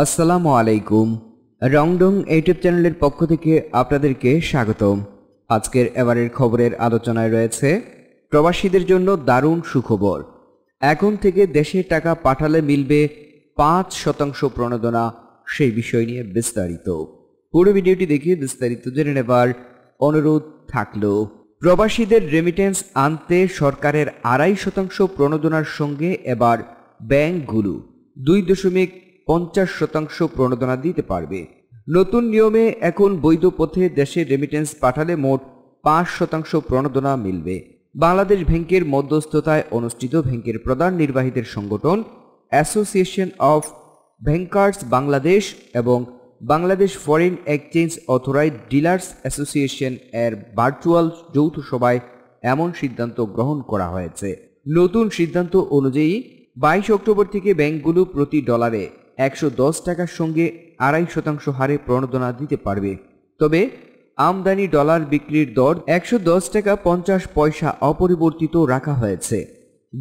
আসসালামু আলাইকুম রংডং ইউটিউব চ্যানেলের পক্ষ থেকে আপনাদেরকে স্বাগতম আজকের এবারের খবরের আলোচনায় রয়েছে প্রবাসীদের জন্য দারুণ সুখবর এখন থেকে দেশে টাকা পাঠালে মিলবে পাঁচ শতাংশ প্রণোদনা সেই বিষয় নিয়ে বিস্তারিত পুরো ভিডিওটি দেখে বিস্তারিত জেনে নেবার অনুরোধ থাকলো প্রবাসীদের রেমিটেন্স আনতে সরকারের আড়াই শতাংশ প্রণোদনার সঙ্গে এবার ব্যাংকগুলো দুই দশমিক পঞ্চাশ শতাংশ প্রণোদনা দিতে পারবে নতুন নিয়মে এখন বৈধ পথে দেশে রেমিটেন্স পাঠালে মোট পাঁচ শতাংশ প্রণোদনা মিলবে বাংলাদেশ ব্যাংকের মধ্যস্থতায় অনুষ্ঠিত ব্যাংকের প্রধান নির্বাহীদের সংগঠন অ্যাসোসিয়েশন অফ ব্যাংকার্স বাংলাদেশ এবং Bangladesh foreign exchange authorised dealers association এর ভার্চুয়াল যৌথ সভায় এমন সিদ্ধান্ত গ্রহণ করা হয়েছে নতুন সিদ্ধান্ত অনুযায়ী বাইশ অক্টোবর থেকে ব্যাংকগুলো প্রতি ডলারে একশো টাকার সঙ্গে আড়াই শতাংশ হারে প্রণোদনা দিতে পারবে তবে আমদানি ডলার বিক্রির দর একশো টাকা পঞ্চাশ পয়সা অপরিবর্তিত রাখা হয়েছে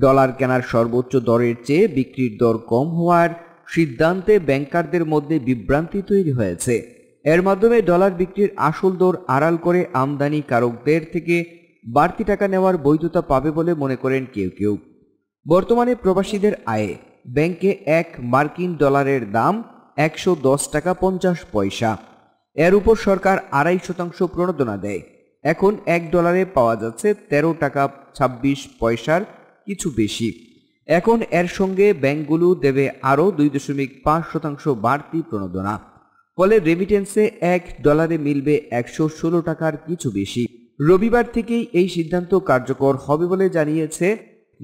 ডলার কেনার সর্বোচ্চ দরের চেয়ে বিক্রির দর কম হওয়ার সিদ্ধান্তে ব্যাংকারদের মধ্যে বিভ্রান্তি তৈরি হয়েছে এর মাধ্যমে ডলার বিক্রির আসল দর আড়াল করে আমদানি কারকদের থেকে বাড়তি টাকা নেওয়ার বৈধতা পাবে বলে মনে করেন কেউ কেউ বর্তমানে প্রবাসীদের আয়ে ব্যাংকে এক মার্কিন ডলারের দাম একশো দশ টাকা পঞ্চাশ পয়সা এর উপর সরকার আড়াই শতাংশ প্রণোদনা দেয় এখন এক ডলারে পাওয়া যাচ্ছে ১৩ টাকা ২৬ পয়সার কিছু বেশি এখন এর সঙ্গে ব্যাংকগুলো দেবে আরও দুই দশমিক পাঁচ শতাংশ বাড়তি প্রণোদনা ফলে রেমিটেন্সে এক ডলারে মিলবে একশো ষোলো টাকার কিছু বেশি রবিবার থেকেই এই সিদ্ধান্ত কার্যকর হবে বলে জানিয়েছে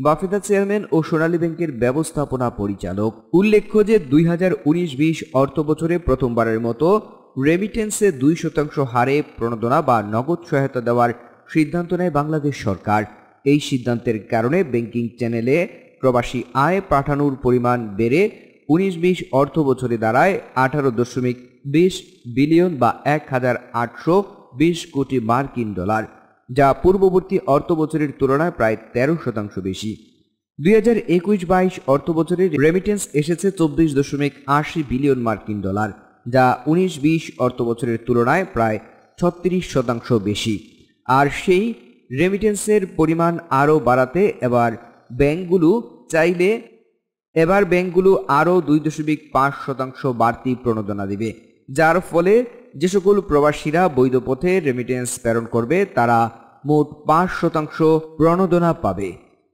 বাফেদা চেয়ারম্যান ও সোনালী ব্যাংকের ব্যবস্থাপনা পরিচালক উল্লেখ্য যে দুই হাজার উনিশ বিশ অর্থ বছরে প্রথমবারের মতো রেমিটেন্সে দুই শতাংশ হারে প্রণোদনা বা নগদ সহায়তা দেওয়ার সিদ্ধান্ত নেয় বাংলাদেশ সরকার এই সিদ্ধান্তের কারণে ব্যাংকিং চ্যানেলে প্রবাসী আয় পাঠানোর পরিমাণ বেড়ে উনিশ বিশ অর্থ বছরে দাঁড়ায় আঠারো দশমিক বিশ বিলিয়ন বা এক হাজার আটশো বিশ কোটি মার্কিন ডলার যা পূর্ববর্তী অর্থবছরের তুলনায় প্রায় তেরো শতাংশ বেশি দুই হাজার একুশ বাইশ অর্থবছরের রেমিটেন্স এসেছে চব্বিশ দশমিক আশি বিলিয়ন মার্কিন ডলার যা উনিশ বিশ অর্থবছরের তুলনায় প্রায় ছত্রিশ শতাংশ বেশি আর সেই রেমিটেন্সের পরিমাণ আরও বাড়াতে এবার ব্যাংকগুলো চাইলে এবার ব্যাংকগুলো আরও দুই দশমিক পাঁচ শতাংশ বাড়তি প্রণোদনা দেবে যার ফলে যে সকল প্রবাসীরা বৈধ পথে রেমিটেন্স প্রেরণ করবে তারা মোট পাঁচ শতাংশ প্রণোদনা পাবে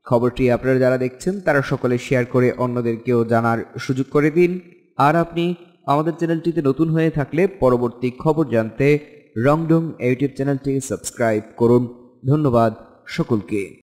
খবরটি আপনারা যারা দেখছেন তারা সকলে শেয়ার করে অন্যদেরকেও জানার সুযোগ করে দিন আর আপনি আমাদের চ্যানেলটিতে নতুন হয়ে থাকলে পরবর্তী খবর জানতে রংডং ইউটিউব চ্যানেলটি সাবস্ক্রাইব করুন ধন্যবাদ সকলকে